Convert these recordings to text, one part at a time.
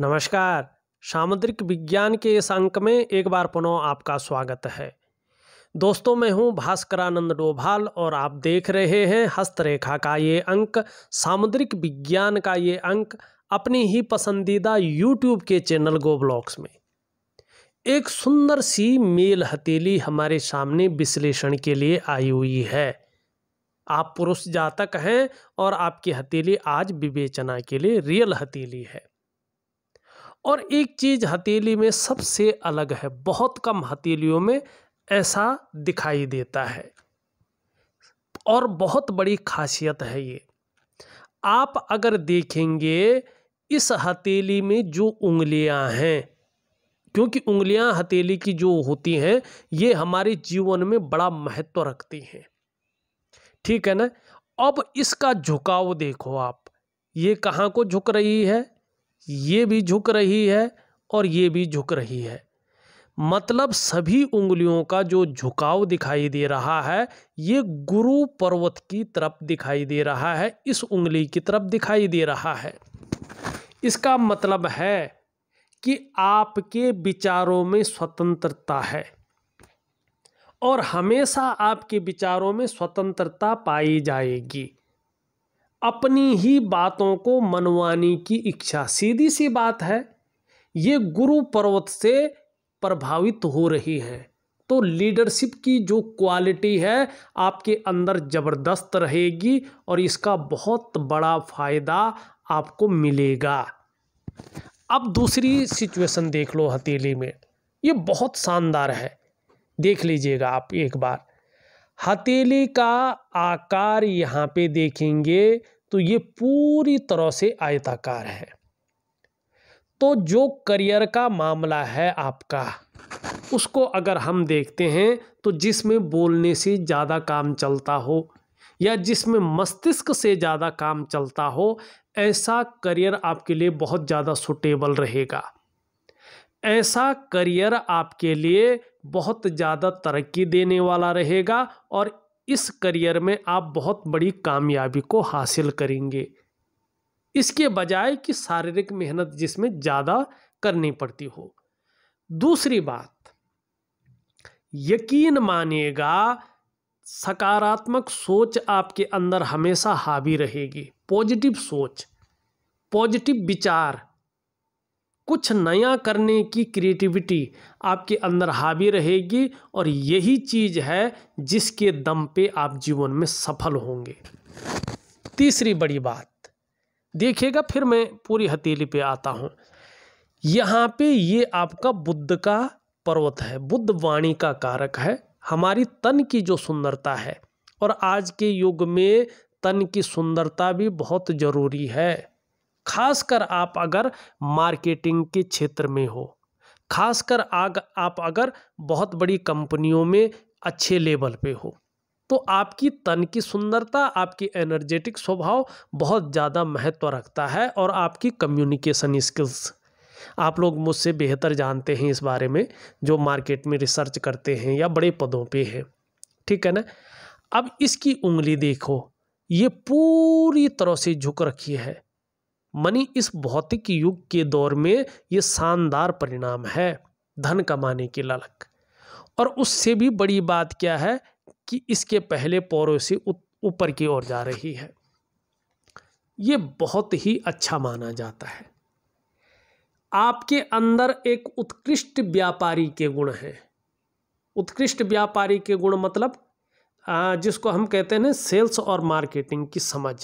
नमस्कार सामुद्रिक विज्ञान के इस अंक में एक बार पुनः आपका स्वागत है दोस्तों मैं हूं भास्करानंद डोभाल और आप देख रहे हैं हस्तरेखा का ये अंक सामुद्रिक विज्ञान का ये अंक अपनी ही पसंदीदा यूट्यूब के चैनल गो ब्लॉग्स में एक सुंदर सी मेल हथेली हमारे सामने विश्लेषण के लिए आई हुई है आप पुरुष जातक हैं और आपकी हथेली आज विवेचना के लिए रियल हथेली है और एक चीज़ हथेली में सबसे अलग है बहुत कम हथेलियों में ऐसा दिखाई देता है और बहुत बड़ी खासियत है ये आप अगर देखेंगे इस हथेली में जो उंगलियां हैं क्योंकि उंगलियां हथेली की जो होती हैं ये हमारे जीवन में बड़ा महत्व रखती हैं ठीक है ना अब इसका झुकाव देखो आप ये कहाँ को झुक रही है ये भी झुक रही है और ये भी झुक रही है मतलब सभी उंगलियों का जो झुकाव दिखाई दे रहा है ये गुरु पर्वत की तरफ दिखाई दे रहा है इस उंगली की तरफ दिखाई दे रहा है इसका मतलब है कि आपके विचारों में स्वतंत्रता है और हमेशा आपके विचारों में स्वतंत्रता पाई जाएगी अपनी ही बातों को मनवाने की इच्छा सीधी सी बात है ये गुरु पर्वत से प्रभावित हो रही है तो लीडरशिप की जो क्वालिटी है आपके अंदर ज़बरदस्त रहेगी और इसका बहुत बड़ा फ़ायदा आपको मिलेगा अब दूसरी सिचुएशन देख लो हथेली में ये बहुत शानदार है देख लीजिएगा आप एक बार हथेली का आकार यहाँ पे देखेंगे तो ये पूरी तरह से आयताकार है तो जो करियर का मामला है आपका उसको अगर हम देखते हैं तो जिसमें बोलने से ज़्यादा काम चलता हो या जिसमें मस्तिष्क से ज़्यादा काम चलता हो ऐसा करियर आपके लिए बहुत ज़्यादा सुटेबल रहेगा ऐसा करियर आपके लिए बहुत ज़्यादा तरक्की देने वाला रहेगा और इस करियर में आप बहुत बड़ी कामयाबी को हासिल करेंगे इसके बजाय कि शारीरिक मेहनत जिसमें ज़्यादा करनी पड़ती हो दूसरी बात यकीन मानिएगा सकारात्मक सोच आपके अंदर हमेशा हावी रहेगी पॉजिटिव सोच पॉजिटिव विचार कुछ नया करने की क्रिएटिविटी आपके अंदर हावी रहेगी और यही चीज़ है जिसके दम पे आप जीवन में सफल होंगे तीसरी बड़ी बात देखिएगा फिर मैं पूरी हथेली पे आता हूँ यहाँ पे ये आपका बुद्ध का पर्वत है बुद्ध वाणी का कारक है हमारी तन की जो सुंदरता है और आज के युग में तन की सुंदरता भी बहुत ज़रूरी है खासकर आप अगर मार्केटिंग के क्षेत्र में हो खासकर आग आप अगर बहुत बड़ी कंपनियों में अच्छे लेवल पे हो तो आपकी तन की सुंदरता आपकी एनर्जेटिक स्वभाव बहुत ज़्यादा महत्व रखता है और आपकी कम्युनिकेशन स्किल्स आप लोग मुझसे बेहतर जानते हैं इस बारे में जो मार्केट में रिसर्च करते हैं या बड़े पदों पे हैं ठीक है ना अब इसकी उंगली देखो ये पूरी तरह से झुक रखी है मनी इस भौतिक युग के दौर में ये शानदार परिणाम है धन कमाने की ललक और उससे भी बड़ी बात क्या है कि इसके पहले पौरों से ऊपर की ओर जा रही है ये बहुत ही अच्छा माना जाता है आपके अंदर एक उत्कृष्ट व्यापारी के गुण हैं उत्कृष्ट व्यापारी के गुण मतलब जिसको हम कहते हैं सेल्स और मार्केटिंग की समझ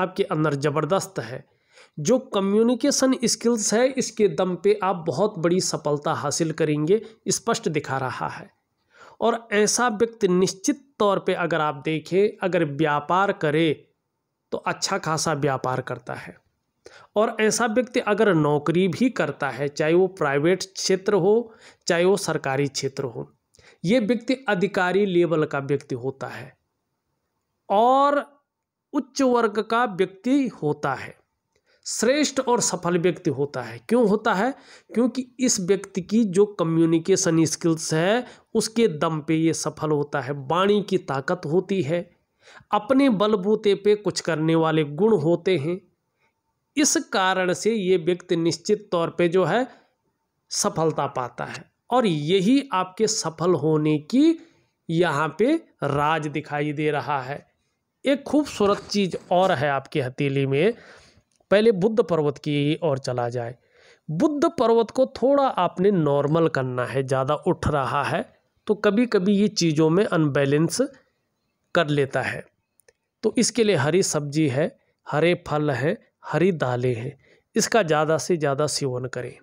आपके अंदर ज़बरदस्त है जो कम्युनिकेशन स्किल्स है इसके दम पे आप बहुत बड़ी सफलता हासिल करेंगे स्पष्ट दिखा रहा है और ऐसा व्यक्ति निश्चित तौर पे अगर आप देखें अगर व्यापार करे तो अच्छा खासा व्यापार करता है और ऐसा व्यक्ति अगर नौकरी भी करता है चाहे वो प्राइवेट क्षेत्र हो चाहे वो सरकारी क्षेत्र हो ये व्यक्ति अधिकारी लेवल का व्यक्ति होता है और उच्च वर्ग का व्यक्ति होता है श्रेष्ठ और सफल व्यक्ति होता है क्यों होता है क्योंकि इस व्यक्ति की जो कम्युनिकेशन स्किल्स है उसके दम पे ये सफल होता है वाणी की ताकत होती है अपने बलबूते पे कुछ करने वाले गुण होते हैं इस कारण से ये व्यक्ति निश्चित तौर पे जो है सफलता पाता है और यही आपके सफल होने की यहाँ पे राज दिखाई दे रहा है एक खूबसूरत चीज़ और है आपकी हथेली में पहले बुद्ध पर्वत की ओर चला जाए बुद्ध पर्वत को थोड़ा आपने नॉर्मल करना है ज़्यादा उठ रहा है तो कभी कभी ये चीज़ों में अनबैलेंस कर लेता है तो इसके लिए हरी सब्जी है हरे फल हैं हरी दालें हैं इसका ज़्यादा से ज़्यादा सेवन करें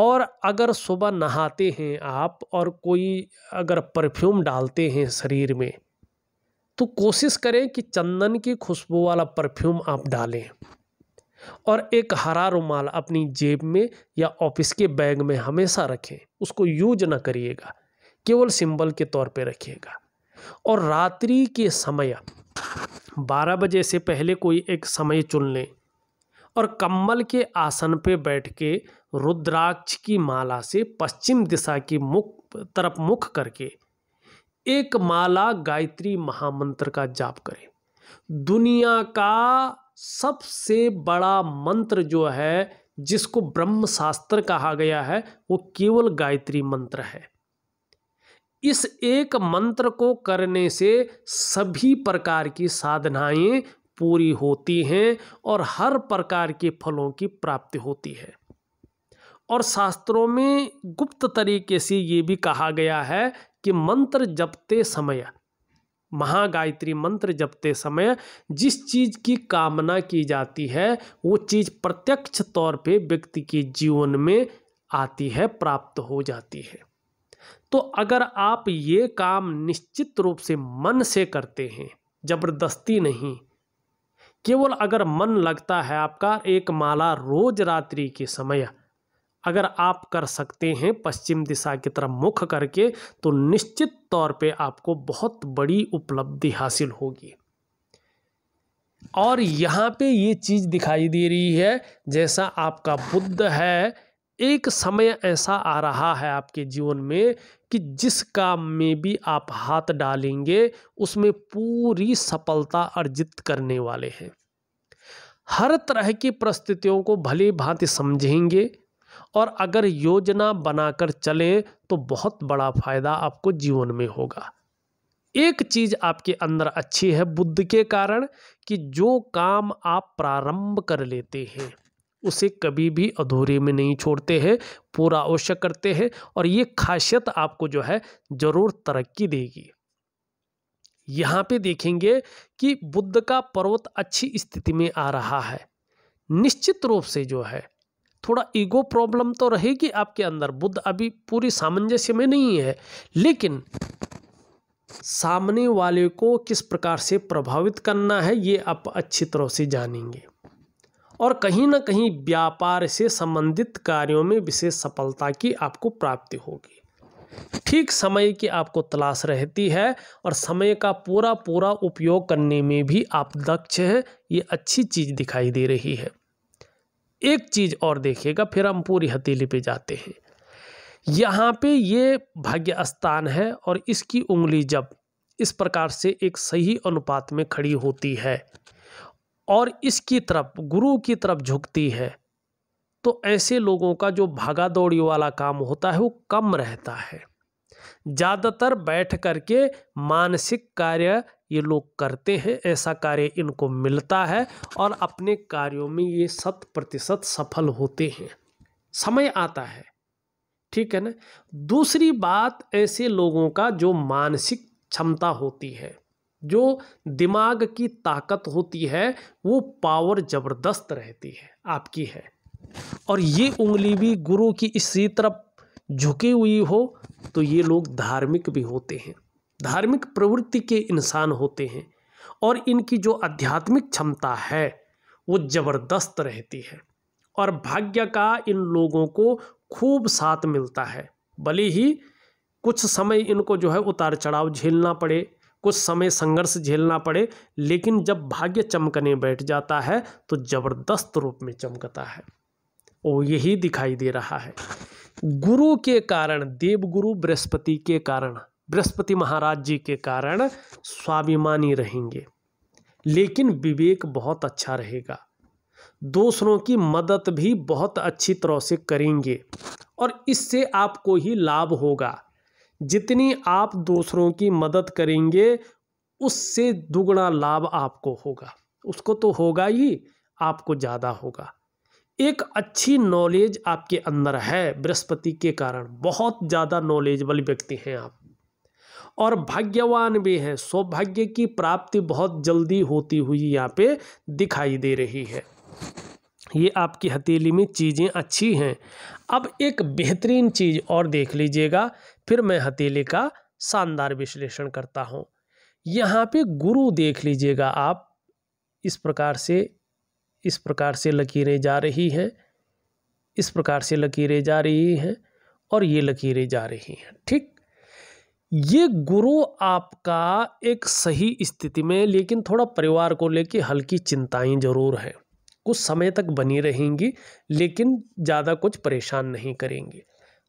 और अगर सुबह नहाते हैं आप और कोई अगर परफ्यूम डालते हैं शरीर में तो कोशिश करें कि चंदन की खुशबू वाला परफ्यूम आप डालें और एक हरा रुमाल अपनी जेब में या ऑफिस के बैग में हमेशा रखें उसको यूज ना करिएगा केवल सिंबल के तौर पे रखिएगा और रात्रि के समय 12 बजे से पहले कोई एक समय चुन लें और कम्बल के आसन पे बैठ के रुद्राक्ष की माला से पश्चिम दिशा की मुख तरफ मुख करके एक माला गायत्री महामंत्र का जाप करें दुनिया का सबसे बड़ा मंत्र जो है जिसको ब्रह्म शास्त्र कहा गया है वो केवल गायत्री मंत्र है इस एक मंत्र को करने से सभी प्रकार की साधनाएं पूरी होती हैं और हर प्रकार के फलों की प्राप्ति होती है और शास्त्रों में गुप्त तरीके से ये भी कहा गया है कि मंत्र जपते समय महागायत्री मंत्र जपते समय जिस चीज़ की कामना की जाती है वो चीज़ प्रत्यक्ष तौर पे व्यक्ति के जीवन में आती है प्राप्त हो जाती है तो अगर आप ये काम निश्चित रूप से मन से करते हैं जबरदस्ती नहीं केवल अगर मन लगता है आपका एक माला रोज रात्रि के समय अगर आप कर सकते हैं पश्चिम दिशा की तरफ मुख करके तो निश्चित तौर पे आपको बहुत बड़ी उपलब्धि हासिल होगी और यहाँ पे ये चीज़ दिखाई दे रही है जैसा आपका बुद्ध है एक समय ऐसा आ रहा है आपके जीवन में कि जिस काम में भी आप हाथ डालेंगे उसमें पूरी सफलता अर्जित करने वाले हैं हर तरह की परिस्थितियों को भले भांति समझेंगे और अगर योजना बनाकर चले तो बहुत बड़ा फायदा आपको जीवन में होगा एक चीज आपके अंदर अच्छी है बुद्ध के कारण कि जो काम आप प्रारंभ कर लेते हैं उसे कभी भी अधूरे में नहीं छोड़ते हैं पूरा अवश्य करते हैं और ये खासियत आपको जो है ज़रूर तरक्की देगी यहाँ पे देखेंगे कि बुद्ध का पर्वत अच्छी स्थिति में आ रहा है निश्चित रूप से जो है थोड़ा ईगो प्रॉब्लम तो रहेगी आपके अंदर बुद्ध अभी पूरी सामंजस्य में नहीं है लेकिन सामने वाले को किस प्रकार से प्रभावित करना है ये आप अच्छी तरह से जानेंगे और कहीं ना कहीं व्यापार से संबंधित कार्यों में विशेष सफलता की आपको प्राप्ति होगी ठीक समय की आपको तलाश रहती है और समय का पूरा पूरा उपयोग करने में भी आप दक्ष हैं ये अच्छी चीज़ दिखाई दे रही है एक चीज़ और देखिएगा फिर हम पूरी हथेली पे जाते हैं यहाँ पे ये भाग्य स्थान है और इसकी उंगली जब इस प्रकार से एक सही अनुपात में खड़ी होती है और इसकी तरफ गुरु की तरफ झुकती है तो ऐसे लोगों का जो भागा दौड़ी वाला काम होता है वो कम रहता है ज़्यादातर बैठ करके मानसिक कार्य ये लोग करते हैं ऐसा कार्य इनको मिलता है और अपने कार्यों में ये शत प्रतिशत सफल होते हैं समय आता है ठीक है ना दूसरी बात ऐसे लोगों का जो मानसिक क्षमता होती है जो दिमाग की ताकत होती है वो पावर ज़बरदस्त रहती है आपकी है और ये उंगली भी गुरु की इसी तरफ झुकी हुई हो तो ये लोग धार्मिक भी होते हैं धार्मिक प्रवृत्ति के इंसान होते हैं और इनकी जो आध्यात्मिक क्षमता है वो ज़बरदस्त रहती है और भाग्य का इन लोगों को खूब साथ मिलता है भले ही कुछ समय इनको जो है उतार चढ़ाव झेलना पड़े कुछ समय संघर्ष झेलना पड़े लेकिन जब भाग्य चमकने बैठ जाता है तो ज़बरदस्त रूप में चमकता है वो यही दिखाई दे रहा है गुरु के कारण देवगुरु बृहस्पति के कारण बृहस्पति महाराज जी के कारण स्वाभिमानी रहेंगे लेकिन विवेक बहुत अच्छा रहेगा दूसरों की मदद भी बहुत अच्छी तरह से करेंगे और इससे आपको ही लाभ होगा जितनी आप दूसरों की मदद करेंगे उससे दुगना लाभ आपको होगा उसको तो होगा ही आपको ज़्यादा होगा एक अच्छी नॉलेज आपके अंदर है बृहस्पति के कारण बहुत ज़्यादा नॉलेजबल व्यक्ति हैं आप और भाग्यवान भी हैं सौभाग्य की प्राप्ति बहुत जल्दी होती हुई यहाँ पे दिखाई दे रही है ये आपकी हथेली में चीज़ें अच्छी हैं अब एक बेहतरीन चीज़ और देख लीजिएगा फिर मैं हथेली का शानदार विश्लेषण करता हूँ यहाँ पे गुरु देख लीजिएगा आप इस प्रकार से इस प्रकार से लकीरें जा रही हैं इस प्रकार से लकीरें जा रही हैं और ये लकीरें जा रही हैं ठीक ये गुरु आपका एक सही स्थिति में लेकिन थोड़ा परिवार को लेके हल्की चिंताएं जरूर हैं कुछ समय तक बनी रहेंगी लेकिन ज़्यादा कुछ परेशान नहीं करेंगे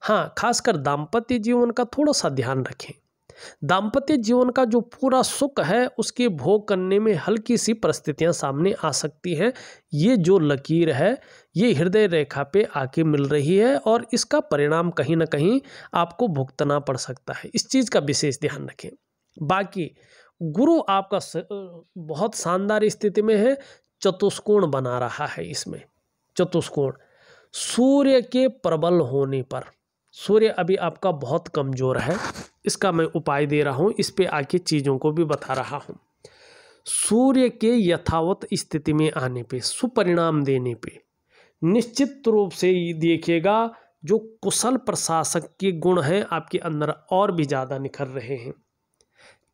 हाँ खासकर दाम्पत्य जीवन का थोड़ा सा ध्यान रखें दाम्पत्य जीवन का जो पूरा सुख है उसके भोग करने में हल्की सी परिस्थितियां सामने आ सकती हैं ये जो लकीर है ये हृदय रेखा पे आके मिल रही है और इसका परिणाम कहीं ना कहीं आपको भुगतना पड़ सकता है इस चीज़ का विशेष ध्यान रखें बाकी गुरु आपका बहुत शानदार स्थिति में है चतुष्कोण बना रहा है इसमें चतुष्कोण सूर्य के प्रबल होने पर सूर्य अभी आपका बहुत कमज़ोर है इसका मैं उपाय दे रहा हूँ इस पर आके चीज़ों को भी बता रहा हूँ सूर्य के यथावत स्थिति में आने पे सुपरिणाम देने पे निश्चित रूप से देखिएगा जो कुशल प्रशासक के गुण हैं आपके अंदर और भी ज़्यादा निखर रहे हैं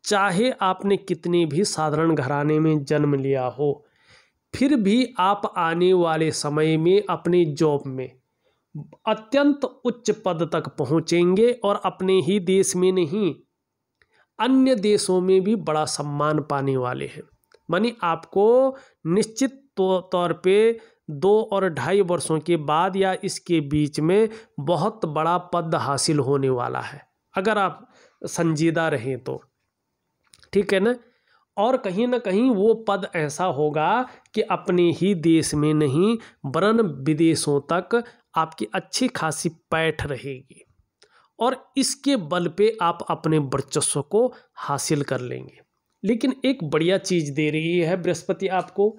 चाहे आपने कितने भी साधारण घराने में जन्म लिया हो फिर भी आप आने वाले समय में अपने जॉब में अत्यंत उच्च पद तक पहुंचेंगे और अपने ही देश में नहीं अन्य देशों में भी बड़ा सम्मान पाने वाले हैं मानी आपको निश्चित तो, तौर पे दो और ढाई वर्षों के बाद या इसके बीच में बहुत बड़ा पद हासिल होने वाला है अगर आप संजीदा रहें तो ठीक है ना और कहीं ना कहीं वो पद ऐसा होगा कि अपने ही देश में नहीं वरन विदेशों तक आपकी अच्छी खासी पैठ रहेगी और इसके बल पे आप अपने वर्चस्व को हासिल कर लेंगे लेकिन एक बढ़िया चीज़ दे रही है बृहस्पति आपको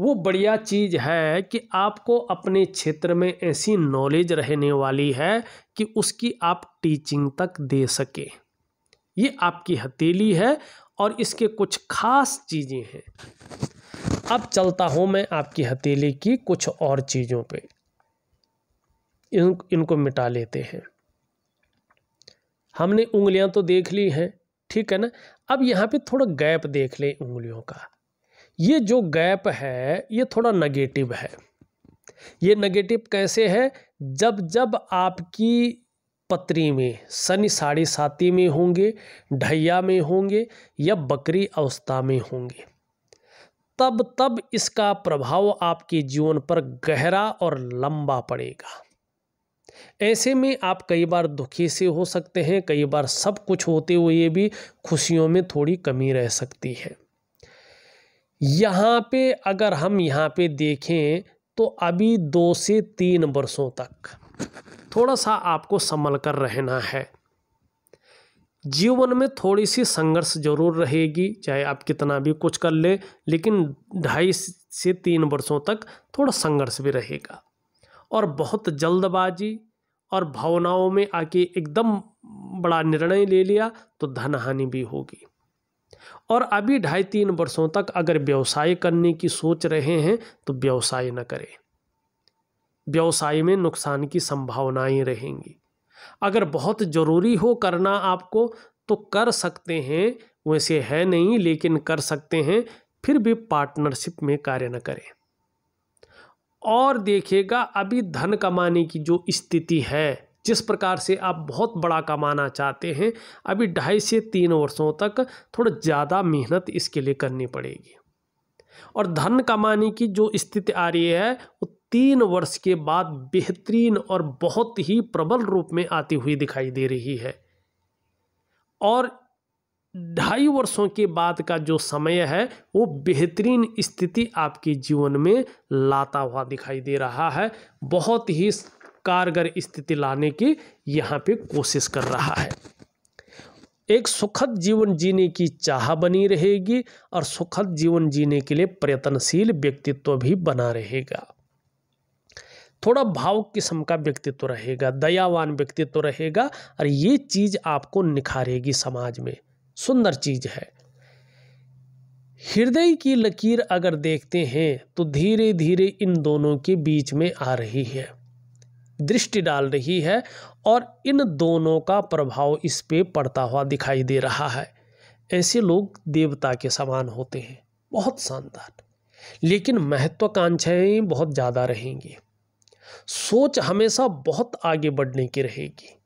वो बढ़िया चीज़ है कि आपको अपने क्षेत्र में ऐसी नॉलेज रहने वाली है कि उसकी आप टीचिंग तक दे सके ये आपकी हथेली है और इसके कुछ खास चीज़ें हैं अब चलता हूँ मैं आपकी हथेली की कुछ और चीज़ों पे इन इनको मिटा लेते हैं हमने उंगलियां तो देख ली हैं ठीक है ना अब यहाँ पे थोड़ा गैप देख लें उंगलियों का ये जो गैप है ये थोड़ा नेगेटिव है ये नेगेटिव कैसे है जब जब आपकी पत्री में शनि साढ़े साती में होंगे ढैया में होंगे या बकरी अवस्था में होंगे तब तब इसका प्रभाव आपके जीवन पर गहरा और लंबा पड़ेगा ऐसे में आप कई बार दुखी से हो सकते हैं कई बार सब कुछ होते हुए भी खुशियों में थोड़ी कमी रह सकती है यहाँ पे अगर हम यहाँ पे देखें तो अभी दो से तीन वर्षों तक थोड़ा सा आपको संभल कर रहना है जीवन में थोड़ी सी संघर्ष जरूर रहेगी चाहे आप कितना भी कुछ कर ले, लेकिन ढाई से तीन वर्षों तक थोड़ा संघर्ष भी रहेगा और बहुत जल्दबाजी और भावनाओं में आके एकदम बड़ा निर्णय ले लिया तो धन हानि भी होगी और अभी ढाई तीन वर्षों तक अगर व्यवसाय करने की सोच रहे हैं तो व्यवसाय न करें व्यवसाय में नुकसान की संभावनाएं रहेंगी अगर बहुत ज़रूरी हो करना आपको तो कर सकते हैं वैसे है नहीं लेकिन कर सकते हैं फिर भी पार्टनरशिप में कार्य न करें और देखिएगा अभी धन कमाने की जो स्थिति है जिस प्रकार से आप बहुत बड़ा कमाना चाहते हैं अभी ढाई से तीन वर्षों तक थोड़ा ज़्यादा मेहनत इसके लिए करनी पड़ेगी और धन कमाने की जो स्थिति आ रही है वो तीन वर्ष के बाद बेहतरीन और बहुत ही प्रबल रूप में आती हुई दिखाई दे रही है और ढाई वर्षों के बाद का जो समय है वो बेहतरीन स्थिति आपके जीवन में लाता हुआ दिखाई दे रहा है बहुत ही कारगर स्थिति लाने की यहाँ पे कोशिश कर रहा है एक सुखद जीवन जीने की चाह बनी रहेगी और सुखद जीवन जीने के लिए प्रयत्नशील व्यक्तित्व भी बना रहेगा थोड़ा भाव किस्म का व्यक्तित्व रहेगा दयावान व्यक्तित्व रहेगा और ये चीज़ आपको निखारेगी समाज में सुंदर चीज है हृदय की लकीर अगर देखते हैं तो धीरे धीरे इन दोनों के बीच में आ रही है दृष्टि डाल रही है और इन दोनों का प्रभाव इस पे पड़ता हुआ दिखाई दे रहा है ऐसे लोग देवता के समान होते हैं बहुत शानदार लेकिन महत्वाकांक्षाएं बहुत ज़्यादा रहेंगी सोच हमेशा बहुत आगे बढ़ने की रहेगी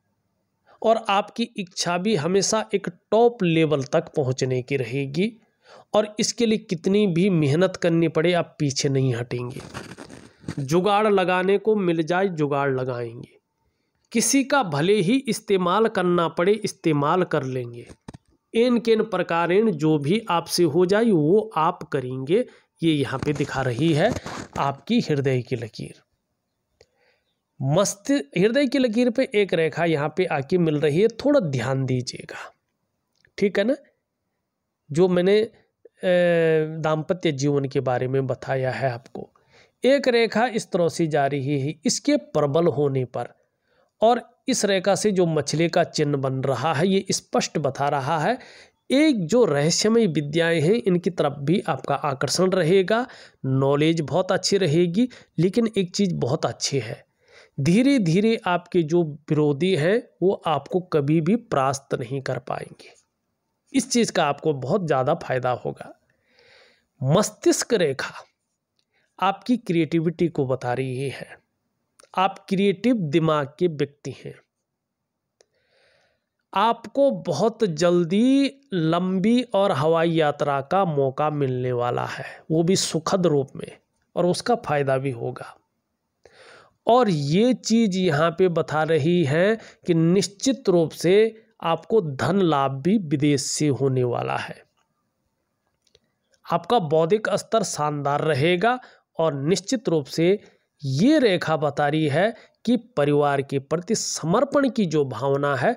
और आपकी इच्छा भी हमेशा एक टॉप लेवल तक पहुंचने की रहेगी और इसके लिए कितनी भी मेहनत करनी पड़े आप पीछे नहीं हटेंगे जुगाड़ लगाने को मिल जाए जुगाड़ लगाएंगे किसी का भले ही इस्तेमाल करना पड़े इस्तेमाल कर लेंगे एन केन प्रकार जो भी आपसे हो जाए वो आप करेंगे ये यहाँ पे दिखा रही है आपकी हृदय की लकीर मस्त हृदय की लकीर पे एक रेखा यहाँ पे आके मिल रही है थोड़ा ध्यान दीजिएगा ठीक है ना जो मैंने दाम्पत्य जीवन के बारे में बताया है आपको एक रेखा इस तरह से जा रही है इसके प्रबल होने पर और इस रेखा से जो मछली का चिन्ह बन रहा है ये स्पष्ट बता रहा है एक जो रहस्यमय विद्याएं हैं इनकी तरफ भी आपका आकर्षण रहेगा नॉलेज बहुत अच्छी रहेगी लेकिन एक चीज़ बहुत अच्छी है धीरे धीरे आपके जो विरोधी हैं वो आपको कभी भी परास्त नहीं कर पाएंगे इस चीज़ का आपको बहुत ज़्यादा फायदा होगा मस्तिष्क रेखा आपकी क्रिएटिविटी को बता रही है आप क्रिएटिव दिमाग के व्यक्ति हैं आपको बहुत जल्दी लंबी और हवाई यात्रा का मौका मिलने वाला है वो भी सुखद रूप में और उसका फायदा भी होगा और ये चीज़ यहाँ पे बता रही है कि निश्चित रूप से आपको धन लाभ भी विदेश से होने वाला है आपका बौद्धिक स्तर शानदार रहेगा और निश्चित रूप से ये रेखा बता रही है कि परिवार के प्रति समर्पण की जो भावना है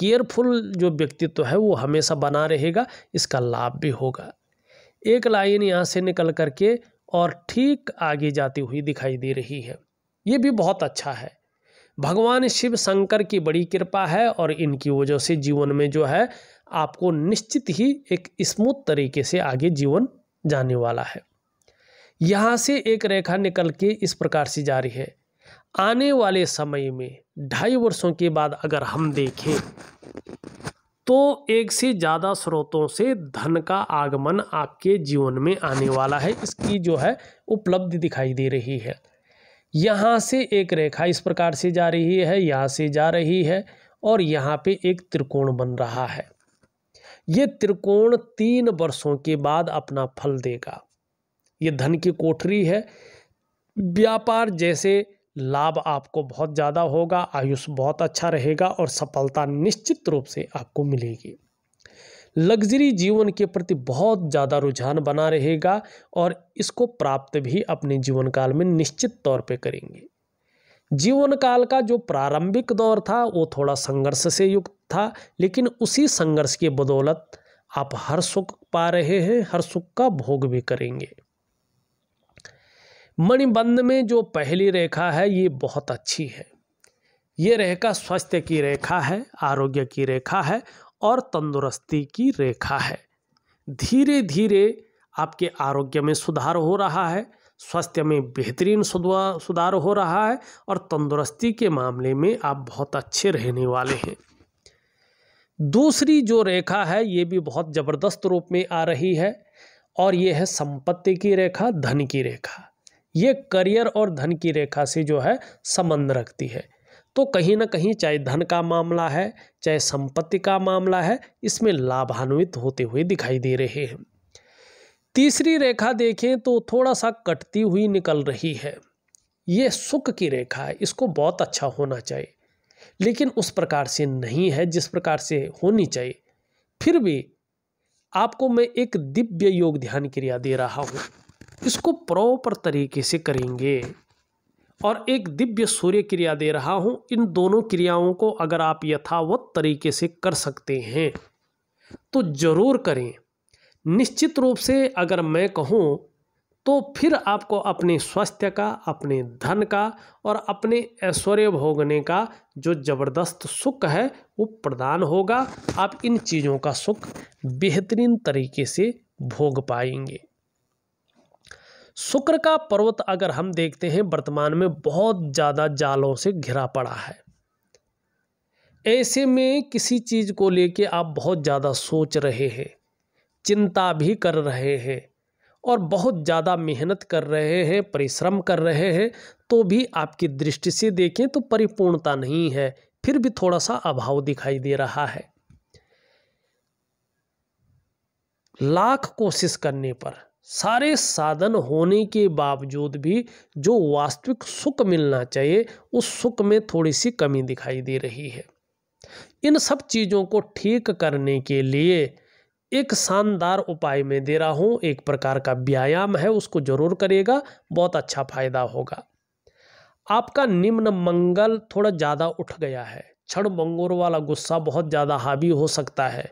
केयरफुल जो व्यक्तित्व है वो हमेशा बना रहेगा इसका लाभ भी होगा एक लाइन यहाँ से निकल करके और ठीक आगे जाती हुई दिखाई दे रही है ये भी बहुत अच्छा है भगवान शिव शंकर की बड़ी कृपा है और इनकी वजह से जीवन में जो है आपको निश्चित ही एक स्मूथ तरीके से आगे जीवन जाने वाला है यहाँ से एक रेखा निकल के इस प्रकार से जारी है आने वाले समय में ढाई वर्षों के बाद अगर हम देखें तो एक से ज़्यादा स्रोतों से धन का आगमन आपके जीवन में आने वाला है इसकी जो है उपलब्धि दिखाई दे रही है यहाँ से एक रेखा इस प्रकार से जा रही है यहाँ से जा रही है और यहाँ पे एक त्रिकोण बन रहा है ये त्रिकोण तीन वर्षों के बाद अपना फल देगा ये धन की कोठरी है व्यापार जैसे लाभ आपको बहुत ज़्यादा होगा आयुष बहुत अच्छा रहेगा और सफलता निश्चित रूप से आपको मिलेगी लग्जरी जीवन के प्रति बहुत ज़्यादा रुझान बना रहेगा और इसको प्राप्त भी अपने जीवन काल में निश्चित तौर पे करेंगे जीवन काल का जो प्रारंभिक दौर था वो थोड़ा संघर्ष से युक्त था लेकिन उसी संघर्ष की बदौलत आप हर सुख पा रहे हैं हर सुख का भोग भी करेंगे मणिबंध में जो पहली रेखा है ये बहुत अच्छी है ये रेखा स्वास्थ्य की रेखा है आरोग्य की रेखा है और तंदुरुस्ती की रेखा है धीरे धीरे आपके आरोग्य में सुधार हो रहा है स्वास्थ्य में बेहतरीन सुधार हो रहा है और तंदुरुस्ती के मामले में आप बहुत अच्छे रहने वाले हैं दूसरी जो रेखा है ये भी बहुत ज़बरदस्त रूप में आ रही है और ये है संपत्ति की रेखा धन की रेखा ये करियर और धन की रेखा से जो है संबंध रखती है तो कहीं ना कहीं चाहे धन का मामला है चाहे संपत्ति का मामला है इसमें लाभान्वित होते हुए दिखाई दे रहे हैं तीसरी रेखा देखें तो थोड़ा सा कटती हुई निकल रही है ये सुख की रेखा है इसको बहुत अच्छा होना चाहिए लेकिन उस प्रकार से नहीं है जिस प्रकार से होनी चाहिए फिर भी आपको मैं एक दिव्य योग ध्यान क्रिया दे रहा हूँ इसको प्रॉपर तरीके से करेंगे और एक दिव्य सूर्य क्रिया दे रहा हूँ इन दोनों क्रियाओं को अगर आप यथावत तरीके से कर सकते हैं तो ज़रूर करें निश्चित रूप से अगर मैं कहूँ तो फिर आपको अपने स्वास्थ्य का अपने धन का और अपने ऐश्वर्य भोगने का जो ज़बरदस्त सुख है वो प्रदान होगा आप इन चीज़ों का सुख बेहतरीन तरीके से भोग पाएंगे शुक्र का पर्वत अगर हम देखते हैं वर्तमान में बहुत ज़्यादा जालों से घिरा पड़ा है ऐसे में किसी चीज़ को लेके आप बहुत ज़्यादा सोच रहे हैं चिंता भी कर रहे हैं और बहुत ज़्यादा मेहनत कर रहे हैं परिश्रम कर रहे हैं तो भी आपकी दृष्टि से देखें तो परिपूर्णता नहीं है फिर भी थोड़ा सा अभाव दिखाई दे रहा है लाख कोशिश करने पर सारे साधन होने के बावजूद भी जो वास्तविक सुख मिलना चाहिए उस सुख में थोड़ी सी कमी दिखाई दे रही है इन सब चीज़ों को ठीक करने के लिए एक शानदार उपाय में दे रहा हूँ एक प्रकार का व्यायाम है उसको जरूर करेगा बहुत अच्छा फायदा होगा आपका निम्न मंगल थोड़ा ज़्यादा उठ गया है क्षण मंगोर वाला गुस्सा बहुत ज़्यादा हावी हो सकता है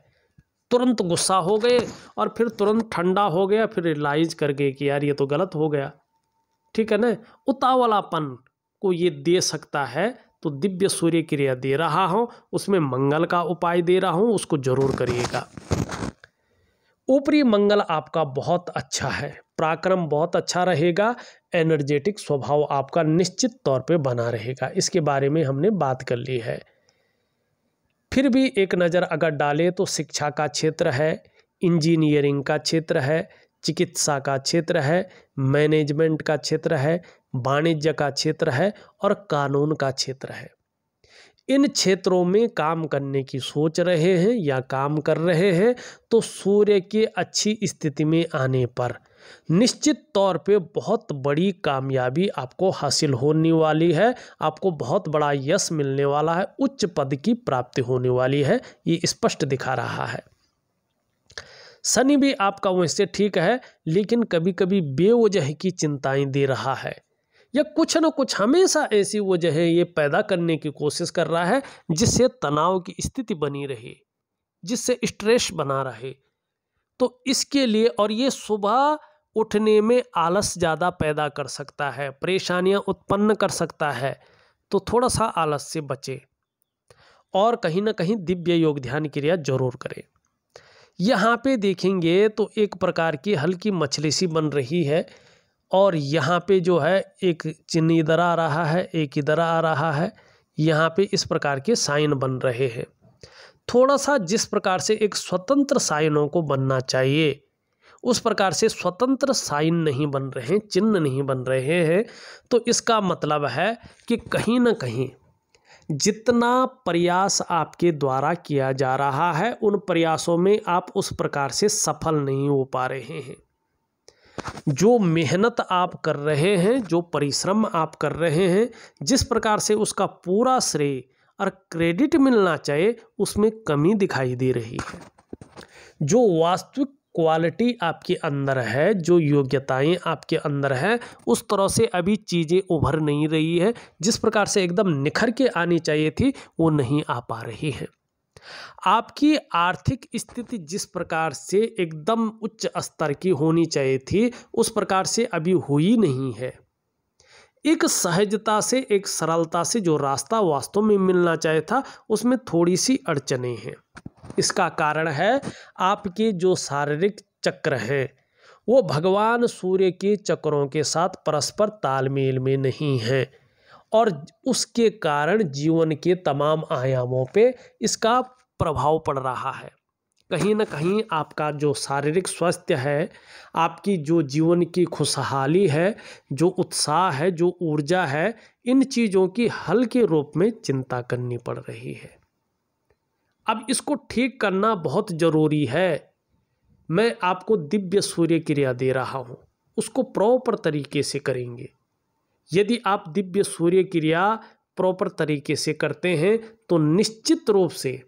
तुरंत गुस्सा हो गए और फिर तुरंत ठंडा हो गया फिर रिलाइज कर गए कि यार ये तो गलत हो गया ठीक है ना उतावलापन को ये दे सकता है तो दिव्य सूर्य क्रिया दे रहा हूँ उसमें मंगल का उपाय दे रहा हूँ उसको जरूर करिएगा ऊपरी मंगल आपका बहुत अच्छा है पराक्रम बहुत अच्छा रहेगा एनर्जेटिक स्वभाव आपका निश्चित तौर पे बना रहेगा इसके बारे में हमने बात कर ली है फिर भी एक नज़र अगर डालें तो शिक्षा का क्षेत्र है इंजीनियरिंग का क्षेत्र है चिकित्सा का क्षेत्र है मैनेजमेंट का क्षेत्र है वाणिज्य का क्षेत्र है और कानून का क्षेत्र है इन क्षेत्रों में काम करने की सोच रहे हैं या काम कर रहे हैं तो सूर्य के अच्छी स्थिति में आने पर निश्चित तौर पे बहुत बड़ी कामयाबी आपको हासिल होने वाली है आपको बहुत बड़ा यश मिलने वाला है उच्च पद की प्राप्ति होने वाली है ये स्पष्ट दिखा रहा है शनि भी आपका वैसे ठीक है लेकिन कभी कभी बेवजह की चिंताएं दे रहा है या कुछ न कुछ हमेशा ऐसी वजहें ये पैदा करने की कोशिश कर रहा है जिससे तनाव की स्थिति बनी रहे जिससे स्ट्रेस बना रहे तो इसके लिए और ये सुबह उठने में आलस ज़्यादा पैदा कर सकता है परेशानियाँ उत्पन्न कर सकता है तो थोड़ा सा आलस से बचें और कहीं ना कहीं दिव्य योग ध्यान क्रिया जरूर करें यहाँ पे देखेंगे तो एक प्रकार की हल्की मछली सी बन रही है और यहाँ पे जो है एक चिन्ह इधर आ रहा है एक इधर आ रहा है यहाँ पे इस प्रकार के साइन बन रहे हैं थोड़ा सा जिस प्रकार से एक स्वतंत्र साइनों को बनना चाहिए उस प्रकार से स्वतंत्र साइन नहीं बन रहे चिन्ह नहीं बन रहे हैं तो इसका मतलब है कि कहीं ना कहीं जितना प्रयास आपके द्वारा किया जा रहा है उन प्रयासों में आप उस प्रकार से सफल नहीं हो पा रहे हैं जो मेहनत आप कर रहे हैं जो परिश्रम आप कर रहे हैं जिस प्रकार से उसका पूरा श्रेय और क्रेडिट मिलना चाहिए उसमें कमी दिखाई दे रही है जो वास्तविक क्वालिटी आपके अंदर है जो योग्यताएं आपके अंदर है उस तरह से अभी चीज़ें उभर नहीं रही है जिस प्रकार से एकदम निखर के आनी चाहिए थी वो नहीं आ पा रही है आपकी आर्थिक स्थिति जिस प्रकार से एकदम उच्च स्तर की होनी चाहिए थी उस प्रकार से अभी हुई नहीं है एक सहजता से एक सरलता से जो रास्ता वास्तव में मिलना चाहिए था उसमें थोड़ी सी अड़चने हैं इसका कारण है आपके जो शारीरिक चक्र हैं वो भगवान सूर्य के चक्रों के साथ परस्पर तालमेल में नहीं हैं और उसके कारण जीवन के तमाम आयामों पे इसका प्रभाव पड़ रहा है कहीं ना कहीं आपका जो शारीरिक स्वास्थ्य है आपकी जो जीवन की खुशहाली है जो उत्साह है जो ऊर्जा है इन चीज़ों की हल के रूप में चिंता करनी पड़ रही है अब इसको ठीक करना बहुत ज़रूरी है मैं आपको दिव्य सूर्य क्रिया दे रहा हूँ उसको प्रॉपर तरीके से करेंगे यदि आप दिव्य सूर्य क्रिया प्रॉपर तरीके से करते हैं तो निश्चित रूप से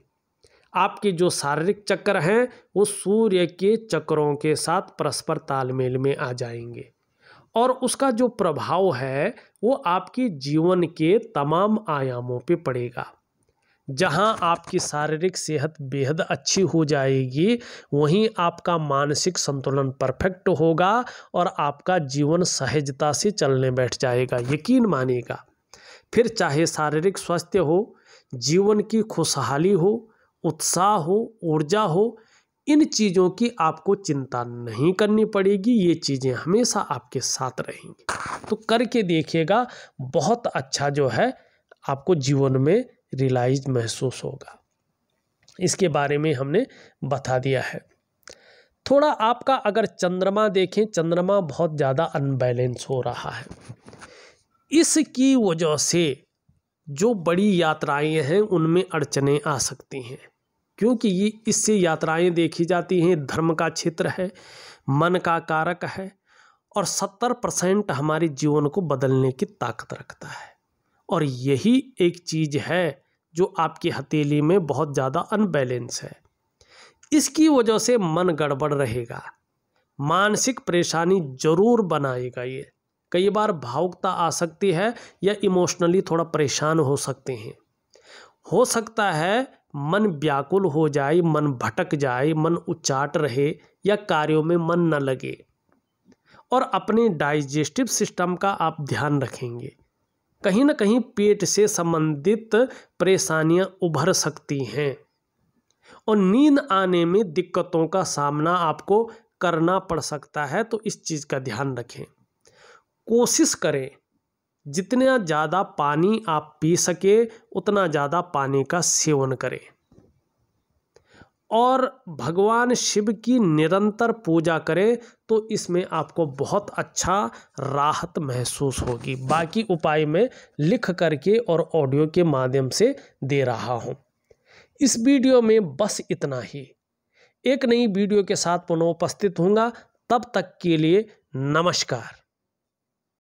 आपके जो शारीरिक चक्र हैं वो सूर्य के चक्रों के साथ परस्पर तालमेल में आ जाएंगे और उसका जो प्रभाव है वो आपके जीवन के तमाम आयामों पे पड़ेगा जहां आपकी शारीरिक सेहत बेहद अच्छी हो जाएगी वहीं आपका मानसिक संतुलन परफेक्ट होगा और आपका जीवन सहजता से चलने बैठ जाएगा यकीन मानेगा फिर चाहे शारीरिक स्वास्थ्य हो जीवन की खुशहाली हो उत्साह हो ऊर्जा हो इन चीज़ों की आपको चिंता नहीं करनी पड़ेगी ये चीज़ें हमेशा आपके साथ रहेंगी तो करके देखिएगा बहुत अच्छा जो है आपको जीवन में रिलाइज महसूस होगा इसके बारे में हमने बता दिया है थोड़ा आपका अगर चंद्रमा देखें चंद्रमा बहुत ज़्यादा अनबैलेंस हो रहा है इसकी वजह से जो बड़ी यात्राएं हैं उनमें अड़चने आ सकती हैं क्योंकि ये इससे यात्राएं देखी जाती हैं धर्म का क्षेत्र है मन का कारक है और सत्तर परसेंट हमारे जीवन को बदलने की ताकत रखता है और यही एक चीज़ है जो आपकी हथेली में बहुत ज़्यादा अनबैलेंस है इसकी वजह से मन गड़बड़ रहेगा मानसिक परेशानी जरूर बनाएगा ये कई बार भावुकता आ सकती है या इमोशनली थोड़ा परेशान हो सकते हैं हो सकता है मन व्याकुल हो जाए मन भटक जाए मन उचाट रहे या कार्यों में मन न लगे और अपने डाइजेस्टिव सिस्टम का आप ध्यान रखेंगे कहीं ना कहीं पेट से संबंधित परेशानियां उभर सकती हैं और नींद आने में दिक्कतों का सामना आपको करना पड़ सकता है तो इस चीज़ का ध्यान रखें कोशिश करें जितना ज़्यादा पानी आप पी सके उतना ज़्यादा पानी का सेवन करें और भगवान शिव की निरंतर पूजा करें तो इसमें आपको बहुत अच्छा राहत महसूस होगी बाकी उपाय में लिख करके और ऑडियो के माध्यम से दे रहा हूँ इस वीडियो में बस इतना ही एक नई वीडियो के साथ पुनः उपस्थित होऊंगा तब तक के लिए नमस्कार